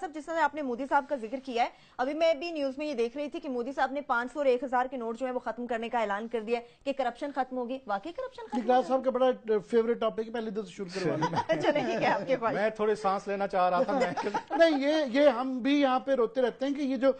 casa. जिस तरह आपने मोदी साहब का जिक्र किया है अभी मैं भी न्यूज में ये देख रही थी कि मोदी साहब ने पांच सौ और एक हजार के नोट जो है वो खत्म करने का ऐलान कर दिया कि करप्शन खत्म होगी वाकई करप्शन साहब का बड़ा फेवरेट टॉपिक पहले दिन शुरू कर अच्छा, मैं थोड़े सांस लेना चाह रहा था नहीं ये ये हम भी यहाँ पे रोते रहते हैं कि ये जो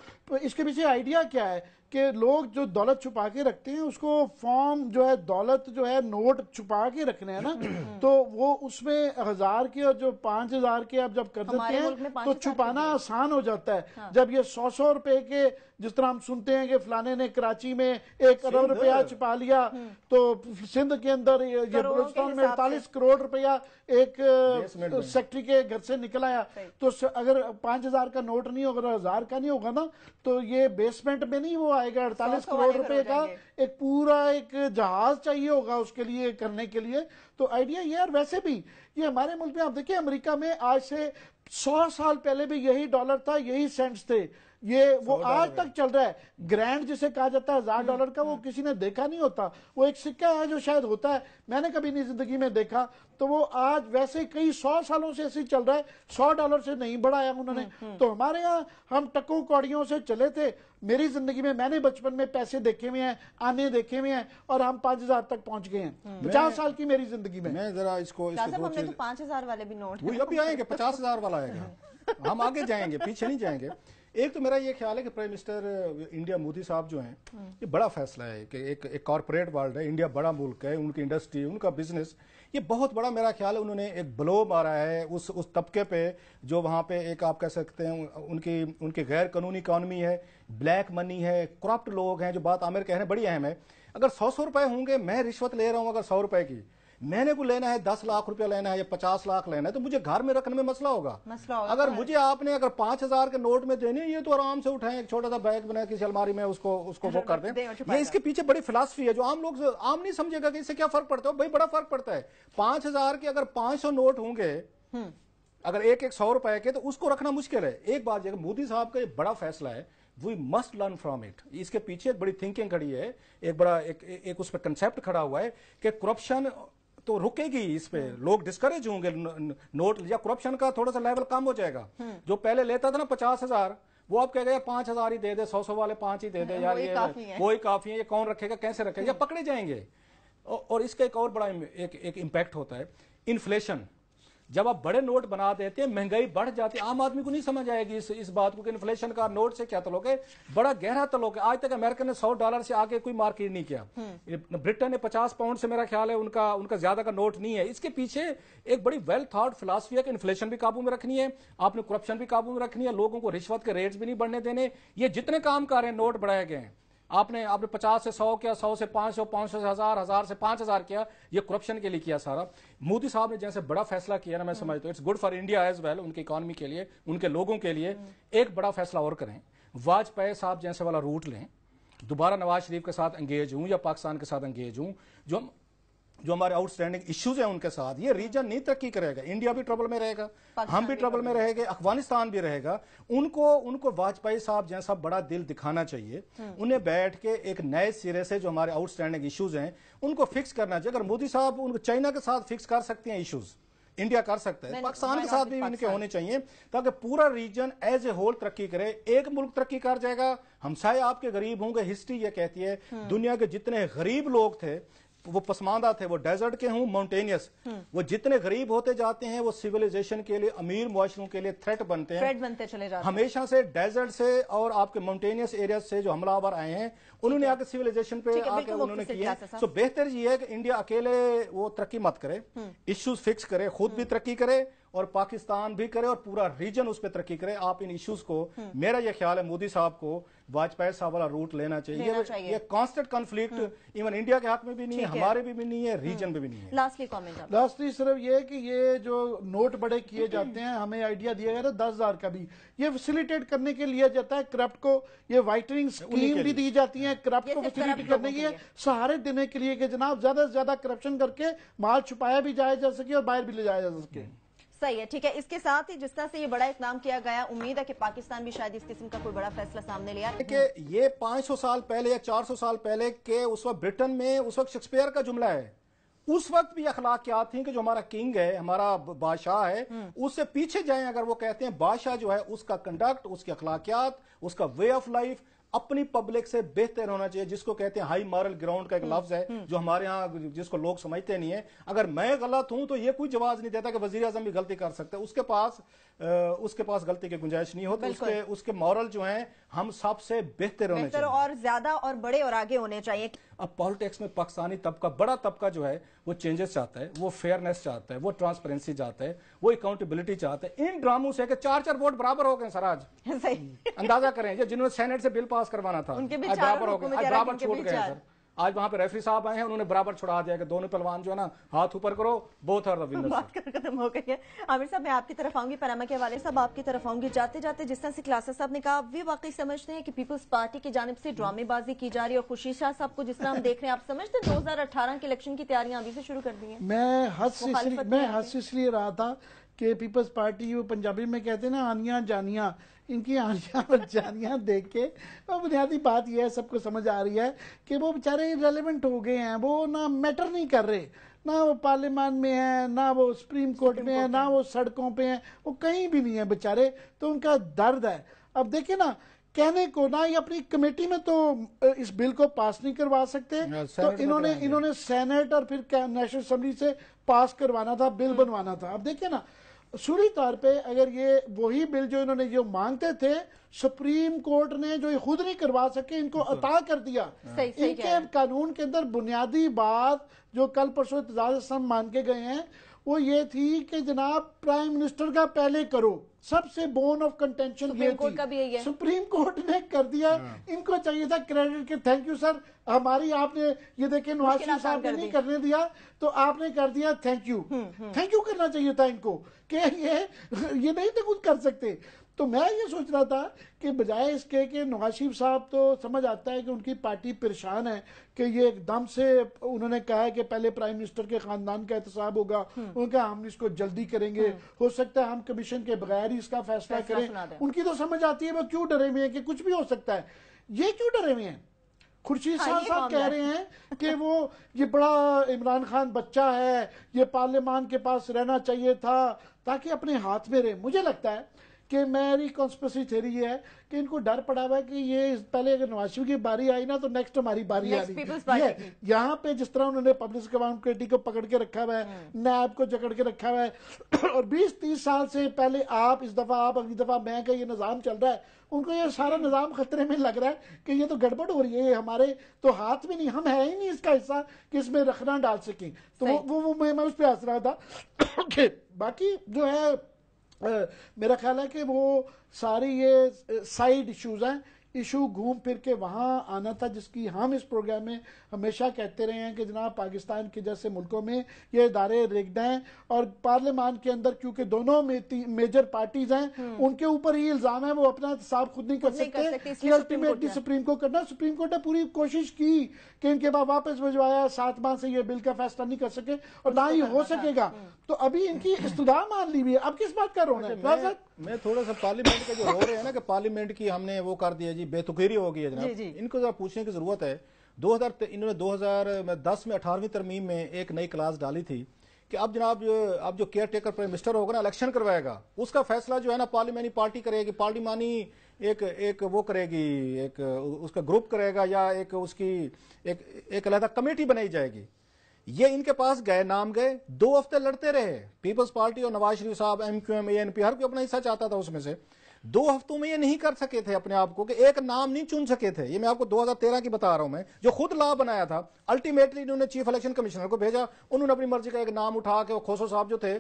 इसके पीछे आइडिया क्या है कि लोग जो दौलत छुपा के रखते हैं उसको फॉर्म जो है दौलत जो है नोट छुपा के रखने हैं ना हम्म। तो वो उसमें हजार के और जो पांच हजार के आप जब कर देते हैं तो छुपाना इतना आसान हो जाता है हाँ। जब ये सौ सौ रुपए के जिस तरह हम सुनते हैं कि फलाने ने कराची में एक अरब रुपया छिपा लिया हम्म। तो सिंध के अंदर ये बलोचिस्तान में अड़तालीस करोड़ रुपया एक सेक्रेटरी के घर से निकल आया तो अगर पांच हजार का नोट नहीं होगा हजार का नहीं होगा ना तो ये बेसमेंट में नहीं वो आएगा अड़तालीस करोड़ रुपए का एक पूरा एक जहाज चाहिए होगा उसके लिए करने के लिए तो आइडिया ये और वैसे भी ये हमारे मुल्क में आप देखिए अमेरिका में आज से सौ साल पहले भी यही डॉलर था यही सेंट्स थे ये वो आज तक चल रहा है ग्रैंड जिसे कहा जाता है हजार डॉलर का वो हम्म। किसी ने देखा नहीं होता वो एक सिक्का है जो शायद होता है मैंने कभी नहीं जिंदगी में देखा तो वो आज वैसे कई सौ सालों से ऐसे चल रहा है सौ डॉलर से नहीं बढ़ाया उन्होंने हम्म, हम्म। तो हमारे यहाँ हम टको कौड़ियों से चले थे मेरी जिंदगी में मैंने बचपन में पैसे देखे हुए हैं आने देखे हुए हैं और हम पांच हजार तक पहुंच गए हैं पचास साल की मेरी जिंदगी में मैं जरा इसको, तो पांच हजार वाले भी नोट अभी आएंगे पचास हजार वाला आएगा हम आगे जाएंगे पीछे नहीं जाएंगे एक तो मेरा ये ख्याल है कि प्राइम मिनिस्टर इंडिया मोदी साहब जो हैं हम्म। ये बड़ा फैसला है कि एक एक कॉरपोरेट वर्ल्ड है इंडिया बड़ा मुल्क है उनकी इंडस्ट्री उनका बिजनेस ये बहुत बड़ा मेरा ख्याल है उन्होंने एक ब्लो मारा है उस उस तबके पे जो वहाँ पे एक आप कह सकते हैं उनकी उनकी गैर कानूनी इकानमी है ब्लैक मनी है करप्ट लोग हैं जो बात आमिर कह रहे हैं बड़ी अहम है अगर सौ सौ रुपए होंगे मैं रिश्वत ले रहा हूँ अगर सौ रुपए की मैंने को लेना है दस लाख रुपया लेना है या पचास लाख लेना है तो मुझे घर में रखने में मसला होगा मसला होगा अगर मुझे आपने अगर पांच हजार के नोट में देने ये तो आराम से उठाएं एक छोटा सा बैग बनाए किसी अलमारी में उसको उसको वो कर दें ये इसके पीछे बड़ी फिलासफी है जो आम लोग आम नहीं समझेगा कि इससे क्या फर्क पड़ता है भाई बड़ा फर्क पड़ता है पांच हजार के अगर पांच सौ नोट होंगे हम्म। अगर एक एक सौ रुपए के तो उसको रखना मुश्किल है एक बात मोदी साहब का ये बड़ा फैसला है we must learn from it इसके पीछे एक बड़ी थिंकिंग खड़ी है एक बड़ा एक, एक उस पर कंसेप्ट खड़ा हुआ है कि करप्शन तो रुकेगी इस पे हम्म। लोग डिस्करेज होंगे नोट या करप्शन का थोड़ा सा लेवल कम हो जाएगा हम्म। जो पहले लेता था ना पचास हजार वो आप कह गए पांच हजार ही दे दे सौ सौ वाले पांच ही दे दे यार ये वो ही काफी है ये कौन रखेगा कैसे रखेगा हम्म। पकड़े जाएंगे और इसका एक और बड़ा एक एक इम्पैक्ट होता है इन्फ्लेशन जब आप बड़े नोट बना देते हैं महंगाई बढ़ जाती है आम आदमी को नहीं समझ आएगी इस इस बात को कि इन्फ्लेशन का नोट से क्या तलोक है बड़ा गहरा तलोक है आज तक अमेरिका ने सौ डॉलर से आगे कोई मार्केट नहीं किया ब्रिटेन हम्म। ने पचास पाउंड से मेरा ख्याल है उनका उनका ज्यादा का नोट नहीं है इसके पीछे एक बड़ी वेल थॉट फिलासफी है कि इन्फ्लेशन भी काबू में रखनी है आपने करप्शन भी काबू में रखनी है लोगों को रिश्वत के रेट्स भी नहीं बढ़ने देने ये जितने काम कर रहे हैं नोट बढ़ाए गए हैं आपने आपने पचास से सौ किया सौ से पांच सौ पांच सौ से हजार हजार से पांच हजार किया ये करप्शन के लिए किया सारा मोदी साहब ने जैसे बड़ा फैसला किया ना मैं समझता हूँ it's good for India as well उनकी इकोनॉमी के लिए उनके लोगों के लिए एक बड़ा फैसला और करें वाजपेयी साहब जैसे वाला रूट लें दोबारा नवाज शरीफ के साथ एंगेज हूं या पाकिस्तान के साथ एंगेज हूं जो हम जो हमारे आउटस्टैंडिंग इश्यूज हैं उनके साथ ये रीजन नहीं तरक्की करेगा इंडिया भी ट्रबल में रहेगा हम भी ट्रबल में रहेंगे अफगानिस्तान भी रहेगा उनको उनको वाजपेयी साहब जैसा बड़ा दिल दिखाना चाहिए हम्म। उन्हें बैठ के एक नए सिरे से जो हमारे आउटस्टैंडिंग इश्यूज हैं उनको फिक्स करना चाहिए अगर मोदी साहब उनको चाइना के साथ फिक्स कर सकते हैं इश्यूज इंडिया कर सकता है पाकिस्तान के साथ भी इनके होने चाहिए ताकि पूरा रीजन एज ए होल तरक्की करे एक मुल्क तरक्की कर जाएगा हम हमसाए आपके गरीब होंगे हिस्ट्री ये कहती है हम्म। दुनिया के जितने गरीब लोग थे वो पसमानदा थे वो डेजर्ट के हूँ माउंटेनियस हम्म। वो जितने गरीब होते जाते हैं वो सिविलाइजेशन के लिए अमीर मुआशरों के लिए थ्रेट बनते हैं थ्रेट बनते चले जाते हमेशा से डेजर्ट से और आपके माउंटेनियस एरिया से जो हमलावर आए हैं उन्होंने आके सिविलाइजेशन पे आके उन्होंने किया सो बेहतर ये है कि इंडिया अकेले वो तरक्की मत करे इश्यूज हम्म। फिक्स करे खुद भी हम्म। तरक्की करे और पाकिस्तान भी करे और पूरा रीजन उस पर तरक्की करे आप इन इश्यूज को हम्म। मेरा यह ख्याल है मोदी साहब को वाजपेयी साहब वाला रूट लेना चाहिए, ये कांस्टेंट कॉन्फ्लिक्ट इवन इंडिया के हाथ में भी नहीं है हमारे भी, भी नहीं है रीजन हम्म। में भी नहीं है लास्टली कमेंट लास्टली सिर्फ ये कि ये जो नोट बड़े किए हम्म। जाते हैं हमें आइडिया दिया गया था दस हजार का भी ये फैसिलिटेट करने के लिए जाता है करप्ट को ये वाइटनिंग स्कीम भी दी जाती है करप्ट को फैसिलिटेट करने के लिए सहारे देने के लिए कि जनाब ज्यादा से ज्यादा करप्शन करके माल छुपाया भी जाया जा सके और बाहर भी ले जाया जा सके सही है ठीक है इसके साथ ही जिस तरह से ये बड़ा इस्लाम किया गया उम्मीद है कि पाकिस्तान भी शायद इस किस्म का कोई बड़ा फैसला सामने लिया कि ये 500 साल पहले या 400 साल पहले के उस वक्त ब्रिटेन में उस वक्त शेक्सपियर का जुमला है उस वक्त भी अखलाकियात थी कि जो हमारा किंग है हमारा बादशाह है हम्म। उससे पीछे जाए अगर वो कहते हैं बादशाह जो है उसका कंडक्ट उसकी अखलाकियात उसका वे ऑफ लाइफ अपनी पब्लिक से बेहतर होना चाहिए जिसको कहते हैं हाई मॉरल ग्राउंड का एक हम्म, लफ्ज है हम्म। जो हमारे यहाँ जिसको लोग समझते नहीं है अगर मैं गलत हूं तो ये कोई जवाब नहीं देता कि वजीर अजम भी गलती कर सकते उसके पास उसके पास गलती की गुंजाइश नहीं होती उसके उसके मॉरल जो है हम सबसे बेहतर होने चाहिए और ज्यादा और बड़े और आगे होने चाहिए अब पॉलिटिक्स में पाकिस्तानी तबका बड़ा तबका जो है वो चेंजेस चाहता है वो फेयरनेस चाहता है वो ट्रांसपेरेंसी चाहता है वो अकाउंटेबिलिटी चाहता है इन ड्रामों से चार चार वोट बराबर हो गए सर आज अंदाजा करें जिन्होंने सेनेट से बिल पास करवाना था बराबर हो गए बराबर छूट गए सर आज वहां पर रेफरी साहब आए हैं उन्होंने बराबर छुड़ा दिया कि दोनों पहलवान जो है ना हाथ ऊपर करो बोथ आर द खत्म हो गई है आमिर साहब मैं आपकी तरफ आऊंगी पनामा के वाले साहब आपकी तरफ आऊंगी जाते जाते जिस तरह से क्लासा साहब ने कहा वे वाकई समझते हैं कि पीपल्स पार्टी की जानब से ड्रामेबाजी की जा रही है और खुशी शाह साहब को जिस तरह हम देख रहे हैं आप समझते हैं दो के इलेक्शन की तैयारियां अभी से शुरू कर दी है मैं हंस मैं हंस इसलिए रहा था कि पीपल्स पार्टी वो पंजाबी में कहते हैं ना आनिया जानिया इनकी आलियाँ और देख के और बुनियादी बात यह है सबको समझ आ रही है कि वो बेचारे रेलिवेंट हो गए हैं वो ना मैटर नहीं कर रहे ना वो पार्लियामान में है ना वो सुप्रीम कोर्ट में है ना वो सड़कों पे है वो कहीं भी नहीं है बेचारे तो उनका दर्द है अब देखिए ना कहने को ना ये अपनी कमेटी में तो इस बिल को पास नहीं करवा सकते हाँ, तो, तो इन्होंने इन्होंने सेनेट और फिर नेशनल असेंबली से पास करवाना था बिल हाँ। बनवाना था अब देखिए ना सूरी तौर पे अगर ये वही बिल जो इन्होंने जो मांगते थे सुप्रीम कोर्ट ने जो ये खुद नहीं करवा सके इनको अता कर दिया सही, सही इनके कानून के अंदर बुनियादी बात जो कल परसों इतजाज मान के गए हैं वो ये थी कि जनाब प्राइम मिनिस्टर का पहले करो सबसे बोन ऑफ कंटेंशन ये थी का भी है। सुप्रीम कोर्ट ने कर दिया हाँ। इनको चाहिए था क्रेडिट के थैंक यू सर हमारी आपने ये देखे नवाज शरीफ साहब ने नहीं करने दिया तो आपने कर दिया थैंक यू थैंक यू करना चाहिए था इनको कि ये ये नहीं तो कुछ कर सकते तो मैं ये सोच रहा था कि बजाय इसके कि नवाज शरीफ साहब तो समझ आता है कि उनकी पार्टी परेशान है कि ये एकदम से उन्होंने कहा है कि पहले प्राइम मिनिस्टर के खानदान का एहतसाब होगा हम्म। उनका हम इसको जल्दी करेंगे हम्म। हो सकता है हम कमीशन के बगैर ही इसका फैसला करें उनकी तो समझ आती है वो क्यों डरे हुए हैं कि कुछ भी हो सकता है ये क्यों डरे हुए हैं खुर्शीद हाँ, साहब कह रहे हैं कि वो ये बड़ा इमरान खान बच्चा है ये पार्लियामान के पास रहना चाहिए था ताकि अपने हाथ में रहे मुझे लगता है कि मेरी कॉन्स्पेसी थ्योरी ये है कि इनको डर पड़ा हुआ है कि ये पहले अगर नवाज शरीफ की बारी आई ना तो नेक्स्ट हमारी बारी आ रही है यहाँ पे जिस तरह उन्होंने पब्लिक कमेटी को पकड़ के रखा हुआ है नैब हम्म। को जकड़ के रखा हुआ है और बीस तीस साल से पहले आप इस दफा आप अगली दफा मैं का ये निज़ाम चल रहा है उनको ये सारा निज़ाम खतरे में लग रहा है कि ये तो गड़बड़ हो रही है हमारे तो हाथ में नहीं हम है ही नहीं इसका हिस्सा कि इसमें रखना डाल सके तो वो वो मैं उस पर हंस रहा था बाकी जो है मेरा ख्याल है कि वो सारी ये साइड इश्यूज़ हैं इशू घूम फिर के वहाँ आना था जिसकी हम इस प्रोग्राम में हमेशा कहते रहे हैं कि जनाब पाकिस्तान के जैसे मुल्कों में ये इदारे रिग्ड हैं और पार्लियामान के अंदर क्योंकि दोनों मेजर पार्टीज हैं हम्म। उनके ऊपर ही इल्जाम है वो अपना हिसाब खुद नहीं कर सकते अल्टीमेटली सुप्रीम कोर्ट करना सुप्रीम कोर्ट ने पूरी कोशिश की कि इनके बाद वापस भिजवाया सात माह से ये बिल का फैसला नहीं कर सके और ना ही हो सकेगा हम्म। तो अभी इनकी इस्तदा मान ली हुई है अब किस बात का रोना है मैं थोड़ा सा पार्लियामेंट का जो हो रहे हैं ना कि पार्लियामेंट की हमने वो कर दिया जी बेतुखेरी होगी है जनाब इनको जरा पूछने की जरूरत है दो हजार इन्होंने दो हजार दस में अठारहवीं तरमीम में एक नई क्लास डाली थी कि अब जनाब जो अब जो केयर टेकर प्राइम मिनिस्टर होगा ना इलेक्शन करवाएगा उसका फैसला जो है ना पार्लिमानी पार्टी करेगी पार्लिमानी एक एक वो करेगी एक उसका ग्रुप करेगा या एक उसकी एक एक अलहदा कमेटी बनाई जाएगी ये इनके पास गए नाम गए दो हफ्ते लड़ते रहे पीपल्स पार्टी और नवाज शरीफ साहब M Q M A N P हर कोई अपना हिस्सा चाहता था उसमें से दो हफ्तों में ये नहीं कर सके थे अपने आप को कि एक नाम नहीं चुन सके थे ये मैं आपको 2013 की बता रहा हूं मैं जो खुद ला बनाया था अल्टीमेटली इन्होंने चीफ इलेक्शन कमिश्नर को भेजा उन्होंने अपनी मर्जी का एक नाम उठा के वो खोसो साहब जो थे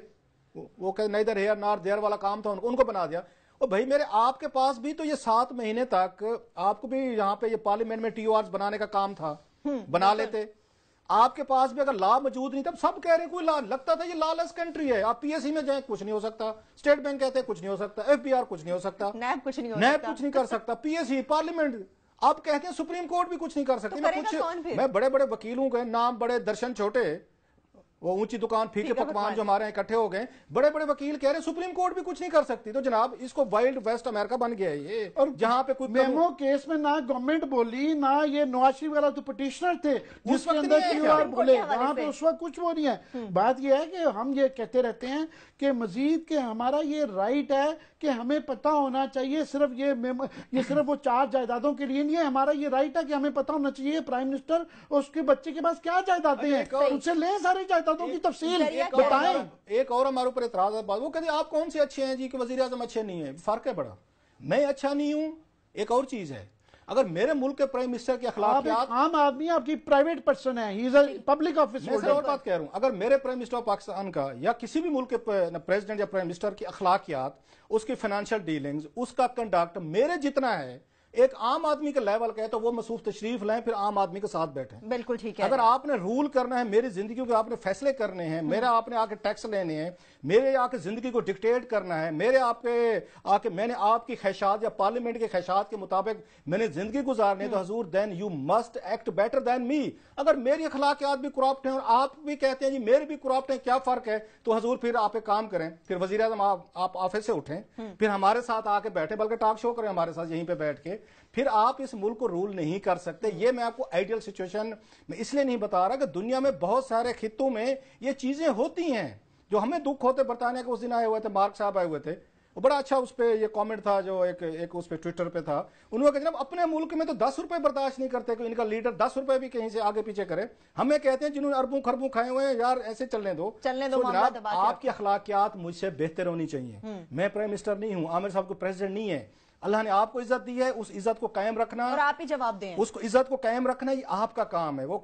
वो कहे नहीं दर हेयर नार देयर वाला काम था उनको उनको बना दिया और भाई मेरे आपके पास भी तो ये सात महीने तक आपको भी यहाँ पे ये पार्लियामेंट में टी बनाने का काम था हम्म, बना लेते आपके पास भी अगर लाभ मौजूद नहीं तब सब कह रहे कोई लॉ लगता था ये लालस कंट्री है आप पीएससी में जाए कुछ नहीं हो सकता स्टेट बैंक कहते हैं कुछ नहीं हो सकता एफबीआर कुछ नहीं हो सकता नैब कुछ नहीं हो नैब कुछ नहीं कर सकता पीएससी पार्लियामेंट आप कहते हैं सुप्रीम कोर्ट भी कुछ नहीं कर सकती तो मैं कुछ मैं बड़े बड़े वकीलों के नाम बड़े दर्शन छोटे वो ऊंची दुकान फीके पकवान जो हमारे इकट्ठे हो गए बड़े बड़े वकील कह रहे सुप्रीम कोर्ट भी कुछ नहीं कर सकती तो जनाब इसको वाइल्ड वेस्ट अमेरिका बन गया ये और जहाँ पे कुछ मेमो केस में ना गवर्नमेंट बोली ना ये नवाज शरीफ वाला तो पिटिशनर थे जिस अंदर बोले वहां पे उस वक्त कुछ वो नहीं है हम्म। बात यह है कि हम ये कहते रहते हैं कि मजीद के हमारा ये राइट है कि हमें पता होना चाहिए सिर्फ ये ये सिर्फ वो चार जायदादों के लिए नहीं है हमारा ये राइट है कि हमें पता होना चाहिए प्राइम मिनिस्टर और उसके बच्चे के पास क्या जायदादें हैं उनसे ले सारी जायदादों की तफसील बताए एक और हमारे ऊपर इतराज बात वो कहते आप कौन से अच्छे हैं जी कि वजीर अच्छे नहीं है फर्क है बड़ा मैं अच्छा नहीं हूँ एक और चीज है अगर मेरे मुल्क के प्राइम मिनिस्टर के खिलाफ आम आदमी आपकी प्राइवेट पर्सन है पब्लिक ऑफिस और बात कह रहा हूँ अगर मेरे प्राइम मिनिस्टर ऑफ पाकिस्तान का या किसी भी मुल्क के प्रेसिडेंट या प्राइम मिनिस्टर की अखलाकियात उसकी फाइनेंशियल डीलिंग्स उसका कंडक्ट मेरे जितना है एक आम आदमी का लेवल का है तो वो मसूफ तशरीफ लें फिर आम आदमी के साथ बैठे बिल्कुल ठीक है अगर आपने रूल करना है मेरी जिंदगी के आपने फैसले करने हैं हम्म। मेरा आपने आके टैक्स लेने हैं मेरे आके जिंदगी को डिक्टेट करना है मेरे आपके आके मैंने आपकी खैशात या पार्लियामेंट के खैशात के मुताबिक मैंने जिंदगी गुजारनी है तो हम्म। हजूर then you must act better than me अगर मेरी अखलाकियात भी क्रॉप्ट हैं और आप भी कहते हैं जी मेरे भी क्रॉप्ट हैं क्या फर्क है तो हजूर फिर आप एक काम करें फिर वजी आप ऑफिस से उठें हम्म। फिर हमारे साथ आके बैठे बल्कि टॉक शो करें हमारे साथ यहीं पर बैठ के फिर आप इस मुल्क को रूल नहीं कर सकते ये मैं आपको आइडियल सिचुएशन में इसलिए नहीं बता रहा कि दुनिया में बहुत सारे खितों में ये चीजें होती हैं जो हमें दुख होते बरतानिया के उस दिन आए हुए थे मार्क साहब आए हुए थे वो बड़ा अच्छा उस पर यह कमेंट था जो एक एक उस पर ट्विटर पे था उन्होंने कहा जनाब अपने मुल्क में तो दस रुपए बर्दाश्त नहीं करते कोई इनका लीडर दस रुपए भी कहीं से आगे पीछे करे हमें कहते हैं जिन्होंने अरबों खरबों खाए हुए हैं यार ऐसे चलने दो चलने दो तो जनाब आपकी अखलाकियात मुझसे बेहतर होनी चाहिए हम्म। मैं प्राइम मिनिस्टर नहीं हूँ आमिर साहब को प्रेसिडेंट नहीं है अल्लाह ने आपको इज्जत दी है उस इज्जत को कायम रखना और आप ही जवाब दें उसको इज्जत को कायम रखना ये आपका काम है वो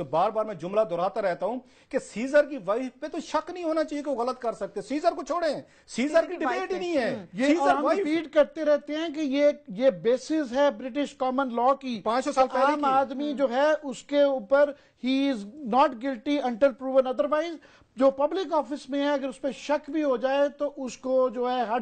जो बार बार मैं जुमला दोहराता रहता हूं कि सीजर की वाइफ पे तो शक नहीं होना चाहिए कि वो गलत कर सकते सीजर को छोड़े सीजर की डिबेट ही नहीं है हम्म। ये हम रिपीट करते रहते हैं कि ये ये बेसिस है ब्रिटिश कॉमन लॉ की पांच सौ साल पहले आम आदमी हम्म। जो है उसके ऊपर ही is not guilty until proven otherwise जो पब्लिक ऑफिस में है अगर उस पर शक भी हो जाए तो उसको जो है हर